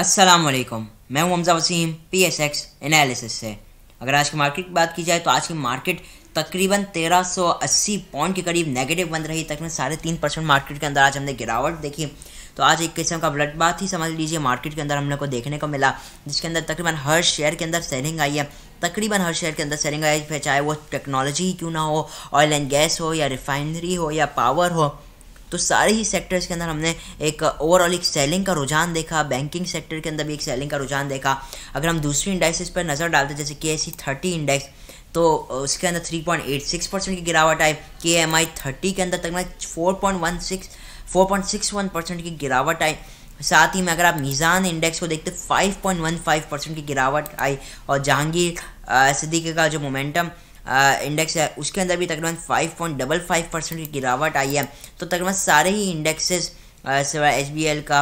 अस्सलाम वालेकुम मैं हूं Hamza Waseem P S X analysis से अगर आज की मार्केट की बात की जाए तो आज की मार्केट तकरीबन 1380 पॉइंट के करीब नेगेटिव बंद रही तकरीबन साढ़े तीन परसेंट मार्केट के अंदर आज हमने गिरावट देखी तो आज एक किस्म का ब्लड बात ही समझ लीजिए मार्केट के अंदर हम लोग को देखने को मिला जिसके अंदर तकरीबन हर शेयर के अंदर सेलिंग आई है तकरीबन हर शेयर के अंदर सेलिंग आई है चाहे वो टेक्नोलॉजी ही क्यों ना हो ऑयल एंड गैस हो या रिफाइनरी हो या पावर हो तो सारे ही सेक्टर्स के अंदर हमने एक ओवरऑल एक सेलिंग का रुझान देखा बैंकिंग सेक्टर के अंदर भी एक सेलिंग का रुझान देखा अगर हम दूसरी इंडेक्सेस पर नज़र डालते जैसे के एस थर्टी इंडेक्स तो उसके अंदर 3.86 परसेंट की गिरावट आई के एम आई थर्टी के अंदर तक में 4.16 4.61 परसेंट की गिरावट आई साथ ही में अगर आप निज़ान इंडेक्स को देखते 5.15 परसेंट की गिरावट आई और जहांगीर सिद्दीकी का जो मोमेंटम इंडेक्स है उसके अंदर भी तकरीबन five point double five percent की गिरावट आई है तो तकरीबन सारे ही इंडेक्सेस सिवाय एच बी एल का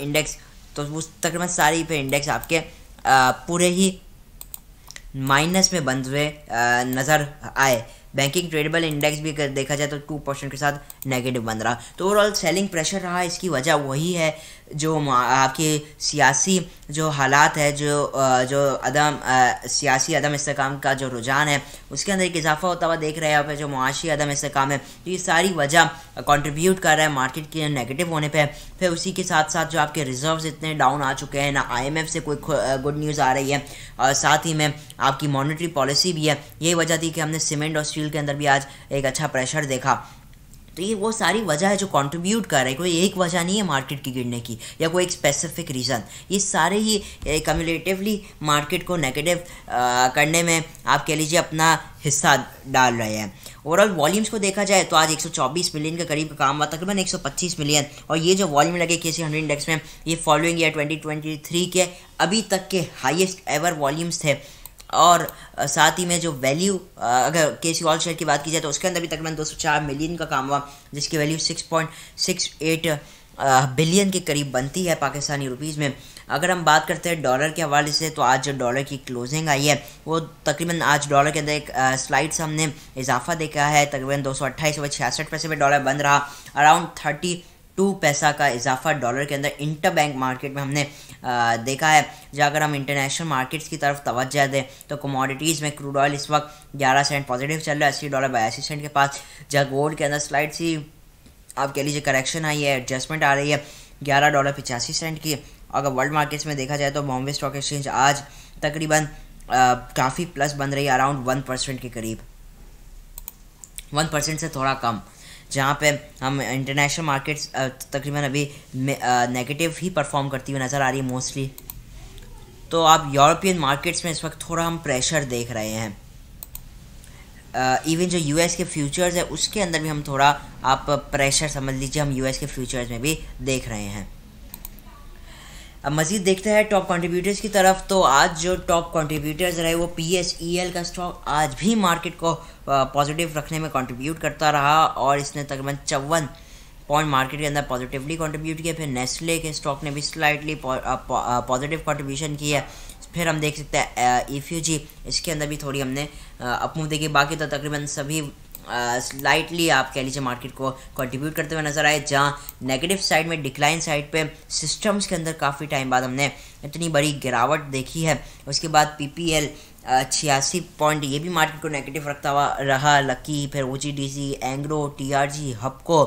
इंडेक्स तो उस तकरीबन सारे ही पे इंडेक्स आपके आ, पूरे ही माइनस में बंद हुए नज़र आए बैंकिंग ट्रेडेबल इंडेक्स भी देखा जाए तो टू परसेंट के साथ नेगेटिव बन रहा तो ओवरऑल सेलिंग प्रेशर रहा इसकी वजह वही है जो आपके सियासी जो हालात है जो जो अदम सियासी अदम इसकाम का जो रुझान है उसके अंदर एक इजाफा होता हुआ देख रहे हैं जो मुआशी अदम इसकाम है तो ये सारी वजह कंट्रीब्यूट कर रहा है मार्केट के नेगेटिव होने पे फिर उसी के साथ साथ जो आपके रिजर्व्स इतने डाउन आ चुके हैं ना आईएमएफ से कोई गुड न्यूज़ आ रही है और साथ ही में आपकी मॉनिटरी पॉलिसी भी है यही वजह थी कि हमने सीमेंट और स्टील के अंदर भी आज एक अच्छा प्रेशर देखा तो ये वो सारी वजह है जो कंट्रीब्यूट कर रहे हैं कोई एक वजह नहीं है मार्केट की गिरने की या कोई एक स्पेसिफिक रीज़न ये सारे ही कम्युलेटिवली मार्केट को नेगेटिव करने में आप कह लीजिए अपना हिस्सा डाल रहे हैं ओवरऑल वॉल्यूम्स को देखा जाए तो आज 124 मिलियन के करीब काम हुआ तकरीबन 125 मिलियन और ये जो वॉल्यूम लगे के सी हंड्रेड इंडेक्स में ये फॉलोइंग ईयर 2023 के अभी तक के हाईएस्ट एवर वॉल्यूम्स थे और साथ ही में जो वैल्यू अगर सी वॉल शेयर की बात की जाए तो उसके अंदर भी तकरीबन दो सौ चार मिलियन का काम हुआ जिसकी value six six point eight billion के करीब बनती है पाकिस्तानी रुपीज़ में अगर हम बात करते हैं डॉलर के हवाले से तो आज जो डॉलर की क्लोजिंग आई है वो तकरीबन आज डॉलर के अंदर एक स्लाइड से हमने इजाफा देखा है तकरीबन दो सौ अट्ठाईस छियासठ पैसे में डॉलर बंद रहा अराउंड थर्टी टू पैसा का इजाफा डॉलर के अंदर इंटर बैंक मार्केट में हमने आ, देखा है अगर हम इंटरनेशनल मार्केट्स की तरफ तोज्जा दें तो कमोडिटीज़ में क्रूड ऑयल इस वक्त ग्यारह सेंट पॉजिटिव चल रहा है अस्सी डॉलर बयासी सेंट के पास जहाँ गोल्ड के अंदर स्लाइड सी आप कह लीजिए करेक्शन आई है एडजस्टमेंट आ रही है ग्यारह डॉलर पचासी सेंट की अगर वर्ल्ड मार्केट्स में देखा जाए तो बॉम्बे स्टॉक एक्सचेंज आज तकरीबन काफ़ी प्लस बन रही है अराउंड वन परसेंट के करीब वन परसेंट से थोड़ा कम जहाँ पे हम इंटरनेशनल मार्केट्स तकरीबन अभी नेगेटिव ही परफॉर्म करती हुई नज़र आ रही है मोस्टली तो आप यूरोपियन मार्केट्स में इस वक्त थोड़ा हम प्रेशर देख रहे हैं इवन जो यूएस के फ्यूचर्स है उसके अंदर भी हम थोड़ा आप प्रेशर समझ लीजिए हम यूएस के फ्यूचर्स में भी देख रहे हैं अब मज़ीद देखते हैं टॉप कंट्रीब्यूटर्स की तरफ तो आज जो टॉप कंट्रीब्यूटर्स रहे वो पी एस ई एल का स्टॉक आज भी मार्केट को पॉजिटिव रखने में कंट्रीब्यूट करता रहा और इसने तकरीबन चौवन पॉइंट मार्केट के अंदर पॉजिटिवली कंट्रीब्यूट किया फिर नेस्ले के स्टॉक ने भी स्लाइटली पॉजिटिव कंट्रीब्यूशन किया फिर हम देख सकते हैं जी e इसके अंदर भी थोड़ी हमने अपमूव देखी बाकी तो तकरीबन सभी स्लाइटली आप कह लीजिए मार्केट को कंट्रीब्यूट करते हुए नजर आए जहाँ नेगेटिव साइड में डिक्लाइन साइड पे सिस्टम्स के अंदर काफ़ी टाइम बाद हमने इतनी बड़ी गिरावट देखी है उसके बाद पी पी एल छियासी पॉइंट ये भी मार्केट को नेगेटिव रखता हुआ रहा लकी फिर O G D C Engro T R G Hubco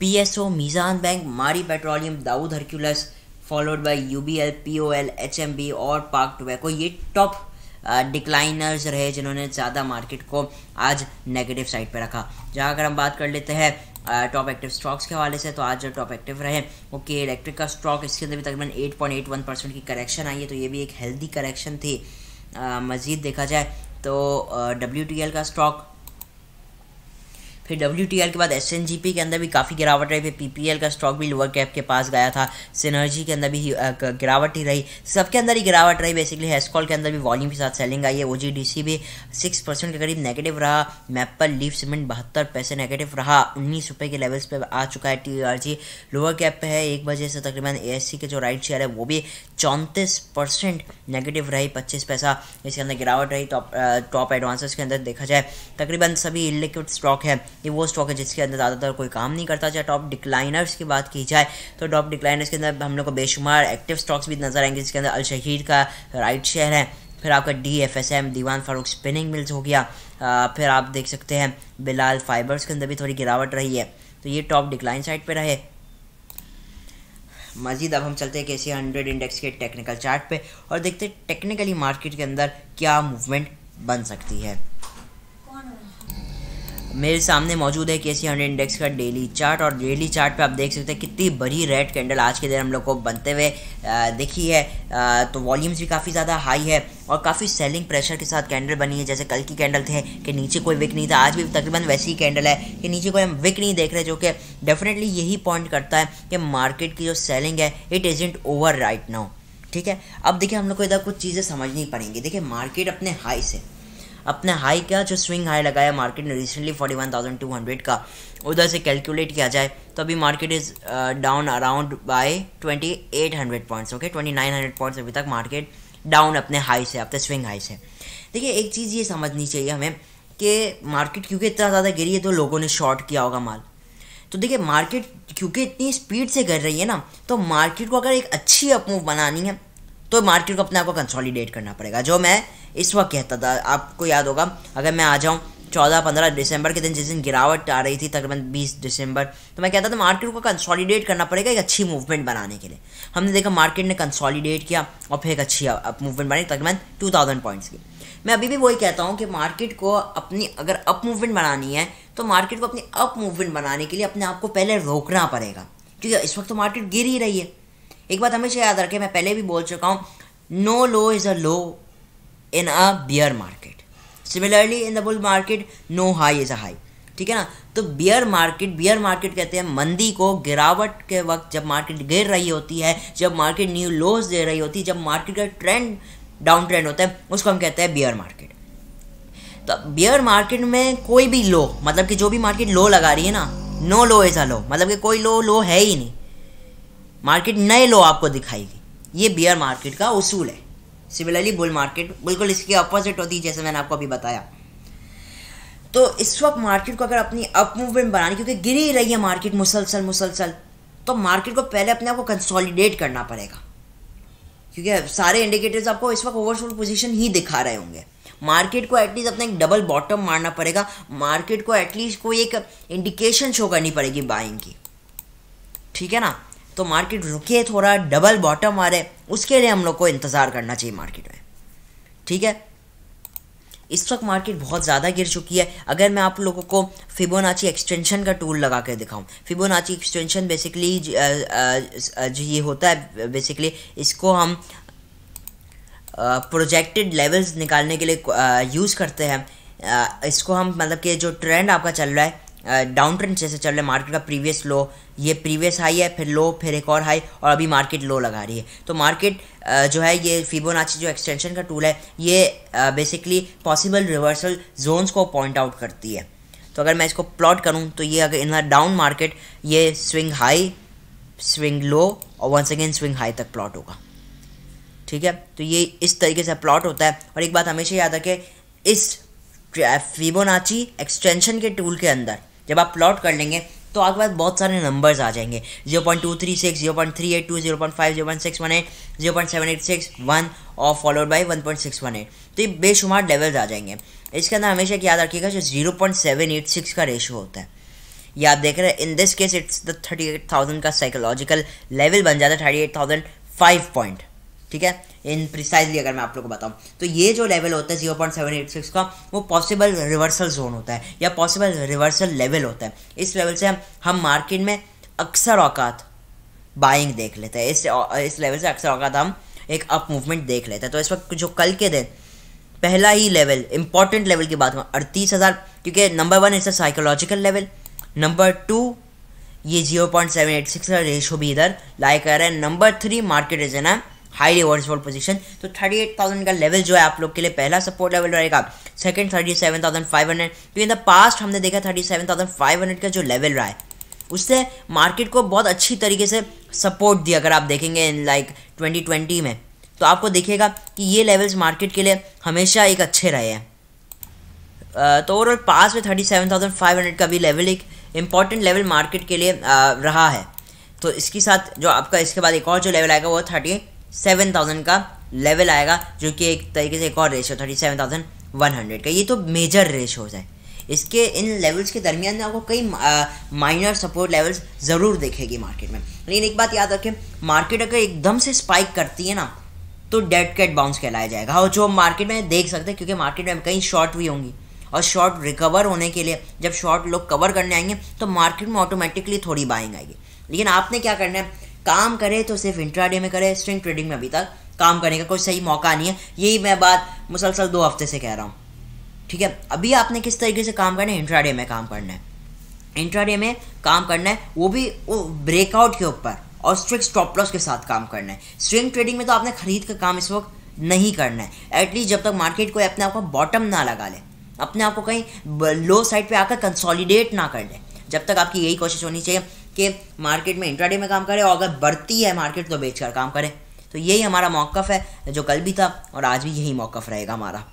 P S O Meezan bank Mari petroleum Dawood Hercules followed by U B L P O L H M B और Pak tobacco ये टॉप डिक्लाइनर्स रहे जिन्होंने ज़्यादा मार्केट को आज नेगेटिव साइड पे रखा जहाँ अगर हम बात कर लेते हैं टॉप एक्टिव स्टॉक्स के हवाले से तो आज जो टॉप एक्टिव रहे वो के इलेक्ट्रिक का स्टॉक इसके अंदर भी तकरीबन 8.81 परसेंट की करेक्शन आई है तो ये भी एक हेल्दी करेक्शन थी मज़ीद देखा जाए तो डब्ल्यू का स्टॉक फिर डब्ल्यू के बाद एस के अंदर भी काफ़ी गिरावट रही फिर पी का स्टॉक भी लोअर कैप के पास गया था सिनर्जी के अंदर भी गिरावट ही रही सबके अंदर ही गिरावट रही बेसिकली हेस्कॉल के अंदर भी वॉल्यूम के साथ सेलिंग आई है ओ भी सिक्स परसेंट के करीब नेगेटिव रहा मैपल लीफ सीमेंट बहत्तर पैसे नेगेटिव रहा उन्नीस रुपये के लेवल्स पर आ चुका है T R G lower cap पे है एक बजे से तकरीबन ए के जो राइट शेयर है वो भी चौंतीस परसेंट नेगेटिव रही पच्चीस पैसा इसके अंदर गिरावट रही टॉप टॉप एडवांसेस के अंदर देखा जाए तकरीबन सभी लिक्विड स्टॉक है ये वो स्टॉक है जिसके अंदर ज़्यादातर कोई काम नहीं करता चाहे टॉप डिक्लाइनर्स की बात की जाए तो टॉप डिक्लाइनर्स के अंदर हम लोग को बेशुमार एक्टिव स्टॉक्स भी नजर आएंगे जिसके अंदर अलशहीर का राइट शेयर है फिर आपका D F S M Dewan Farooq spinning mills हो गया फिर आप देख सकते हैं बिलाल फाइबर्स के अंदर भी थोड़ी गिरावट रही है तो ये टॉप डिक्लाइन साइड पर रहे मजीद अब हम चलते हैं के सी हंड्रेड इंडेक्स के टेक्निकल चार्ट पे और देखते हैं टेक्निकली मार्केट के अंदर क्या मूवमेंट बन सकती है मेरे सामने मौजूद है के सी हंड्रेड इंडेक्स का डेली चार्ट और डेली चार्ट पे आप देख सकते हैं कितनी बड़ी रेड कैंडल आज के दिन हम लोग को बनते हुए देखी है आ, तो वॉल्यूम्स भी काफ़ी ज़्यादा हाई है और काफ़ी सेलिंग प्रेशर के साथ कैंडल बनी है जैसे कल की कैंडल थे कि नीचे कोई विक नहीं था आज भी तकरीबन वैसी ही कैंडल है कि नीचे कोई हम विक नहीं देख रहे जो कि डेफिनेटली यही पॉइंट करता है कि मार्केट की जो सेलिंग है it isn't over right now ठीक है अब देखिए हम लोग को इधर कुछ चीज़ें समझनी पड़ेंगी देखिए मार्केट अपने हाई से अपने हाई का जो स्विंग हाई लगाया मार्केट ने recently forty one thousand two hundred का उधर से कैलकुलेट किया जाए तो अभी market is down around by hundred points okay twenty nine hundred points अभी तक मार्केट डाउन अपने हाई से अपने स्विंग हाई से देखिए एक चीज़ ये समझनी चाहिए हमें कि मार्केट क्योंकि इतना ज़्यादा गिरी है तो लोगों ने शॉर्ट किया होगा माल तो देखिए मार्केट क्योंकि इतनी स्पीड से गिर रही है ना तो मार्केट को अगर एक अच्छी अपमूव बनानी है तो मार्केट को अपने आप को कंसोलिडेट करना पड़ेगा जो मैं इस वक्त कहता था आपको याद होगा अगर मैं आ जाऊँ चौदह पंद्रह दिसंबर के दिन जिस दिन गिरावट आ रही थी तकरीबन बीस दिसंबर तो मैं कहता था मार्केट को कंसोलिडेट करना पड़ेगा एक अच्छी मूवमेंट बनाने के लिए हमने देखा मार्केट ने कंसोलिडेट किया और फिर एक अच्छी मूवमेंट बनाई तकरीबन टू थाउजेंड पॉइंट्स की मैं अभी भी वही कहता हूँ कि मार्केट को अपनी अगर अप मूवमेंट बनानी है तो मार्केट को अपनी अप मूवमेंट बनाने के लिए अपने आप को पहले रोकना पड़ेगा क्योंकि इस वक्त तो मार्केट गिर ही रही है एक बात हमेशा याद रखें मैं पहले भी बोल चुका हूँ no low is a low in a bear market similarly in the bull market no high is a high ठीक है ना तो बियर मार्केट बियर मार्केट कहते हैं मंदी को गिरावट के वक्त जब मार्केट गिर रही होती है जब मार्केट न्यू लोज दे रही होती है जब मार्केट का ट्रेंड डाउन ट्रेंड होता है उसको हम कहते हैं बियर मार्केट तो बियर मार्केट में कोई भी लो मतलब कि जो भी मार्केट लो लगा रही है ना नो लो अ लो मतलब कि कोई लो लो है ही नहीं मार्केट नए लो आपको दिखाएगी ये बियर मार्केट का उसूल है सिमिलरली बुल मार्केट बिल्कुल इसकी अपोजिट होती है जैसे मैंने आपको अभी बताया तो इस वक्त मार्केट को अगर अपनी अप मूवमेंट बनानी क्योंकि गिर ही रही है मार्केट मुसलसल मुसलसल तो मार्केट को पहले अपने आप को कंसोलिडेट करना पड़ेगा क्योंकि सारे इंडिकेटर्स आपको इस वक्त ओवरसोल्ड पोजीशन ही दिखा रहे होंगे मार्केट को एटलीस्ट अपना एक डबल बॉटम मारना पड़ेगा मार्केट को एटलीस्ट कोई एक इंडिकेशन शो करनी पड़ेगी बाइंग की ठीक है ना तो मार्केट रुके थोड़ा डबल बॉटम आ रहे उसके लिए हम लोग को इंतज़ार करना चाहिए मार्केट में ठीक है इस वक्त मार्केट बहुत ज़्यादा गिर चुकी है अगर मैं आप लोगों को फिबोनाची एक्सटेंशन का टूल लगा कर दिखाऊँ फिबोनाची एक्सटेंशन बेसिकली जो ये होता है बेसिकली इसको हम प्रोजेक्टेड लेवल्स निकालने के लिए यूज़ करते हैं इसको हम मतलब कि जो ट्रेंड आपका चल रहा है डाउन ट्रेंड जैसे चल रहा है मार्केट का प्रीवियस लो ये प्रीवियस हाई है फिर लो फिर एक और हाई और अभी मार्केट लो लगा रही है तो मार्केट जो है ये फिबोनाची जो एक्सटेंशन का टूल है ये बेसिकली पॉसिबल रिवर्सल जोन्स को पॉइंट आउट करती है तो अगर मैं इसको प्लॉट करूँ तो ये अगर इन डाउन मार्केट ये स्विंग हाई स्विंग लो और वंस अगेन स्विंग हाई तक प्लॉट होगा ठीक है तो ये इस तरीके से प्लॉट होता है और एक बात हमेशा याद रखें इस फिबोनाची एक्सटेंशन के टूल के अंदर जब आप प्लॉट कर लेंगे तो आपके पास बहुत सारे नंबर्स आ जाएंगे zero point two three six zero point three eight two zero point five zero point six one eight zero point seven eight six one और followed by one point six one eight तो ये बेशुमार levels आ जाएंगे इसके अंदर हमेशा याद रखिएगा जो zero point seven eight six का रेशो होता है ये आप देख रहे हैं in this case it's the thirty eight thousand का साइकोलॉजिकल लेवल बन जाता है thirty eight thousand five point ठीक है इन प्रिसाइजली अगर मैं आप लोग को बताऊँ तो ये जो लेवल होता है zero point seven eight six का वो पॉसिबल रिवर्सल जोन होता है या पॉसिबल रिवर्सल लेवल होता है इस लेवल से हम मार्केट में अक्सर औकात बाइंग देख लेते हैं इस इस लेवल से अक्सर औकात हम एक अप मूवमेंट देख लेते हैं तो इस वक्त जो कल के दिन पहला ही लेवल इंपॉर्टेंट लेवल की बात करूँ अड़तीस हज़ार क्योंकि number one a psychological level number two ये zero point seven eight six का रेशो भी इधर लाइक कर रहा है number three market is an highly oversold position तो 38,000 का लेवल जो है आप लोग के लिए पहला सपोर्ट लेवल रहेगा सेकंड 37,500 तो इन द पास्ट हमने देखा 37,500 का जो लेवल रहा है उससे मार्केट को बहुत अच्छी तरीके से सपोर्ट दिया अगर आप देखेंगे इन लाइक ट्वेंटी ट्वेंटी में तो आपको देखिएगा कि ये लेवल्स मार्केट के लिए हमेशा एक अच्छे रहे हैं तो ओवरऑल पास में thirty seven thousand five hundred का भी लेवल एक इम्पॉर्टेंट लेवल मार्केट के लिए रहा है तो इसके साथ जो आपका इसके बाद एक और जो लेवल आएगा वो थर्टी सेवन थाउजेंड का लेवल आएगा जो कि एक तरीके से एक और ratio thirty seven thousand one hundred का ये तो मेजर रेशोज है इसके इन लेवल्स के दरमियान में आपको कई माइनर सपोर्ट लेवल्स ज़रूर देखेगी मार्केट में लेकिन एक बात याद रखें मार्केट अगर एकदम से स्पाइक करती है ना तो डेड कैट बाउंस कहलाया जाएगा और जो मार्केट में देख सकते हैं क्योंकि मार्केट में कई शॉर्ट भी होंगी और शॉर्ट रिकवर होने के लिए जब शॉर्ट लोग कवर करने आएंगे तो मार्केट में ऑटोमेटिकली थोड़ी बाइंग आएगी लेकिन आपने क्या करना है काम करे तो सिर्फ इंट्राडे में करे स्ट्रिंग ट्रेडिंग में अभी तक काम करने का कोई सही मौका नहीं है यही मैं बात मुसलसल दो हफ्ते से कह रहा हूँ ठीक है अभी आपने किस तरीके से काम करना है इंट्राडे में काम करना है इंट्राडे में काम करना है वो भी वो ब्रेकआउट के ऊपर और स्ट्रिक्ट स्टॉप लॉस के साथ काम करना है स्विंग ट्रेडिंग में तो आपने खरीद का काम इस वक्त नहीं करना है एटलीस्ट जब तक मार्केट कोई अपने आप को बॉटम ना लगा ले अपने आप को कहीं लो साइड पे आकर कंसोलिडेट ना कर ले जब तक आपकी यही कोशिश होनी चाहिए के मार्केट में इंट्राडे में काम करें और अगर बढ़ती है मार्केट तो बेच कर काम करें तो यही हमारा मौक़ है जो कल भी था और आज भी यही मौक़ रहेगा हमारा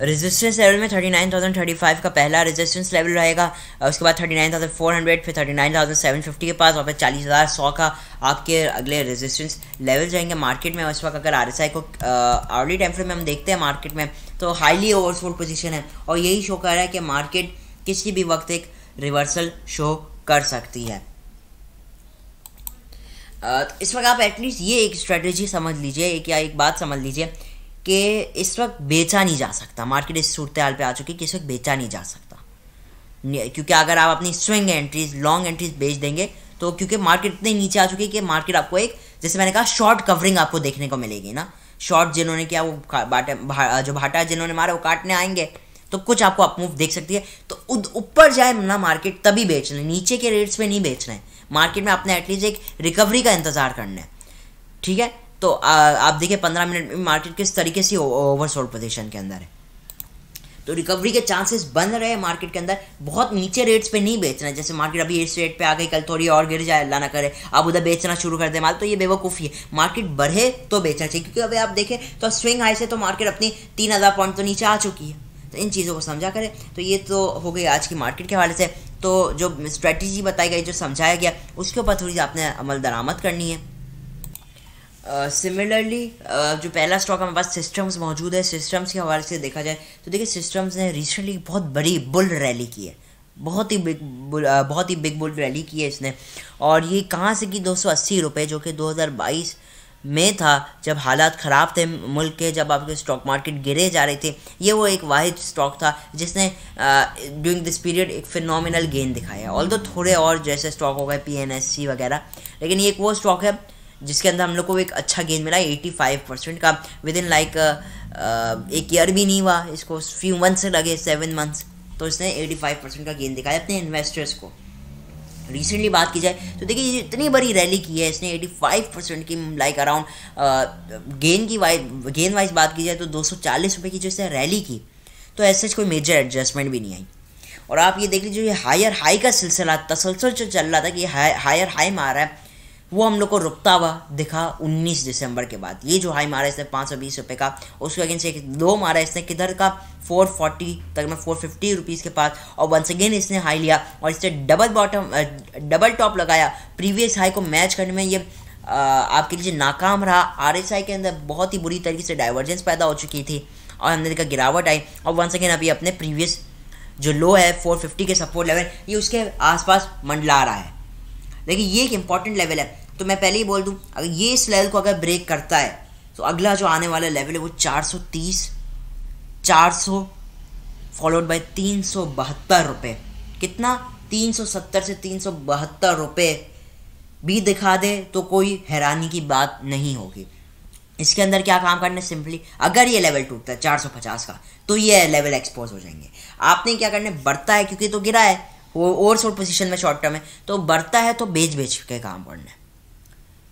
रेजिस्टेंस लेवल में thirty nine thousand thirty five का पहला रेजिस्टेंस लेवल रहेगा उसके बाद thirty nine thousand four hundred फिर thirty nine thousand seven fifty के पास और फिर चालीस हज़ार सौ का आपके अगले रेजिस्टेंस लेवल जाएंगे मार्केट में उस वक्त अगर आर एस आई को आर्ली टाइम फ्रेम में हम देखते हैं मार्केट में तो हाईली ओवरसोल्ड पोजीशन है और यही शो कर रहा है कि मार्केट किसी भी वक्त एक रिवर्सल शो कर सकती है तो इस वक्त आप एटलीस्ट ये एक स्ट्रेटजी समझ लीजिए एक या एक बात समझ लीजिए कि इस वक्त बेचा नहीं जा सकता मार्केट इस सूरत हाल पर आ चुकी है कि इस वक्त बेचा नहीं जा सकता क्योंकि अगर आप अपनी स्विंग एंट्रीज लॉन्ग एंट्रीज बेच देंगे तो क्योंकि मार्केट इतने नीचे आ चुकी है कि मार्केट आपको एक जैसे मैंने कहा शॉर्ट कवरिंग आपको देखने को मिलेगी ना शॉर्ट जिन्होंने किया वो बाटा भा, जो भाटा जिन्होंने मारा वो काटने आएंगे तो कुछ आपको अपमूव मूव देख सकती है तो ऊपर जाए ना मार्केट तभी बेचना है नीचे के रेट्स में नहीं बेचना है मार्केट में आपने एटलीस्ट एक रिकवरी का इंतज़ार करना है ठीक है तो आ, आप देखिए पंद्रह मिनट में मार्केट किस तरीके से ओवरसोल्ड पोजिशन के अंदर है तो रिकवरी के चांसेस बन रहे हैं मार्केट के अंदर बहुत नीचे रेट्स पे नहीं बेचना जैसे मार्केट अभी इस रेट पे आ गई कल थोड़ी और गिर जाए अल्लाह ना करे आप उधर बेचना शुरू कर दे माल तो ये बेवकूफ़ी है मार्केट बढ़े तो बेचना चाहिए क्योंकि अभी आप देखें तो स्विंग हाई से तो मार्केट अपनी तीन हज़ार पॉइंट तो नीचे आ चुकी है तो इन चीज़ों को समझा करें तो ये तो हो गई आज की मार्केट के हवाले से तो जो स्ट्रेटजी बताई गई जो समझाया गया उसके ऊपर थोड़ी आपने अमल दरामद करनी है सिमिलरली uh, uh, जो पहला स्टॉक हमारे पास सिस्टम्स मौजूद है सिस्टम्स के हवाले से देखा जाए तो देखिए सिस्टम्स ने रिसेंटली बहुत बड़ी बुल रैली की है बहुत ही बिग बुल बहुत ही बिग बुल रैली की है इसने और ये कहाँ से की दो सौ अस्सी रुपये जो कि दो हज़ार बाईस में था जब हालात ख़राब थे मुल्क के जब आपके स्टॉक मार्केट गिरे जा रहे थे ये वो एक वाहिद स्टॉक था जिसने ड्यूरिंग दिस पीरियड एक फिनोमिनल गेन दिखाया ऑल दो थोड़े और जैसे स्टॉक हो गए पी एन एस सी वगैरह लेकिन ये एक वो स्टॉक है जिसके अंदर हम लोग को एक अच्छा गेन मिला एटी फाइव परसेंट का विद इन लाइक एक ईयर भी नहीं हुआ इसको फ्यू मंथ्स लगे सेवन मंथ्स तो इसने एटी फाइव परसेंट का गेन दिखाया अपने इन्वेस्टर्स को रिसेंटली बात की जाए तो देखिए ये इतनी बड़ी रैली की है इसने 85 परसेंट की लाइक अराउंड गेंद की वाइज गेंद वाइज बात की जाए तो दो सौ की जो इसने रैली की तो ऐसे कोई मेजर एडजस्टमेंट भी नहीं आई और आप ये देख लीजिए ये हायर हाई का सिलसिला तसलसल जो चल रहा था कि हायर हाई मार रहा है वो हम लोग को रुकता हुआ दिखा 19 दिसंबर के बाद ये जो हाई मारा इसने पाँच सौ बीस रुपये का उसके अगेंस्ट एक लो मारा इसने किधर का 440 फोर्टी मैं फोर फिफ्टी रुपीज़ के पास और वंस अगेन इसने हाई लिया और इसने डबल बॉटम डबल टॉप लगाया प्रीवियस हाई को मैच करने में ये आपके लिए नाकाम रहा आर के अंदर बहुत ही बुरी तरीके से डाइवर्जेंस पैदा हो चुकी थी और हमने देखा गिरावट आई और वंस अगेन अभी अपने प्रीवियस जो लो है 450 के सपोर्ट लेवल ये उसके आसपास मंडला रहा है देखिए ये एक इंपॉर्टेंट लेवल है तो मैं पहले ही बोल दूँ अगर ये इस लेवल को अगर ब्रेक करता है तो अगला जो आने वाला लेवल है वो 430 400 फॉलोड बाय तीन सौ बहत्तर रुपये कितना तीन सौ सत्तर से तीन सौ बहत्तर रुपये भी दिखा दे तो कोई हैरानी की बात नहीं होगी इसके अंदर क्या काम करना है सिंपली अगर ये लेवल टूटता है 450 का तो ये लेवल एक्सपोज हो जाएंगे आपने क्या करना है बढ़ता है क्योंकि तो गिरा है वो ओवर शॉट पोजिशन में शॉर्ट टर्म है तो बढ़ता है तो बेच बेच के काम करना है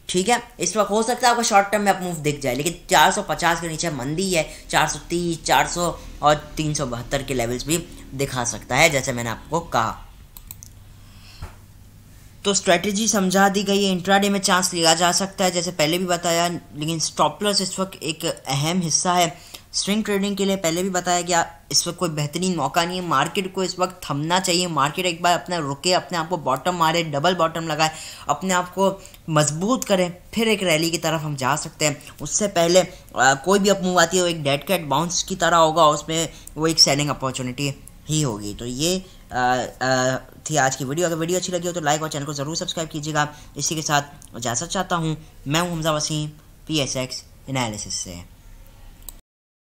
ठीक है इस वक्त हो सकता है आपको शॉर्ट टर्म में आप मूव दिख जाए लेकिन 450 के नीचे मंदी है 430, 400 और तीन के लेवल्स भी दिखा सकता है जैसे मैंने आपको कहा तो स्ट्रेटजी समझा दी गई है इंट्राडे में चांस लिया जा सकता है जैसे पहले भी बताया लेकिन स्टॉपलर्स इस वक्त एक अहम हिस्सा है स्विंग ट्रेडिंग के लिए पहले भी बताया गया इस वक्त कोई बेहतरीन मौका नहीं है मार्केट को इस वक्त थमना चाहिए मार्केट एक बार अपना रुके अपने आप को बॉटम मारे डबल बॉटम लगाए अपने आप को मजबूत करें फिर एक रैली की तरफ हम जा सकते हैं उससे पहले आ, कोई भी अपमूव आती है वो एक डेड कैट बाउंस की तरह होगा उसमें वो एक सेलिंग अपॉर्चुनिटी ही होगी तो ये आ, आ, थी आज की वीडियो अगर वीडियो अच्छी लगी हो तो लाइक और चैनल को ज़रूर सब्सक्राइब कीजिएगा इसी के साथ जैसा चाहता हूँ मैं हूँ Hamza Waseem P S X analysis से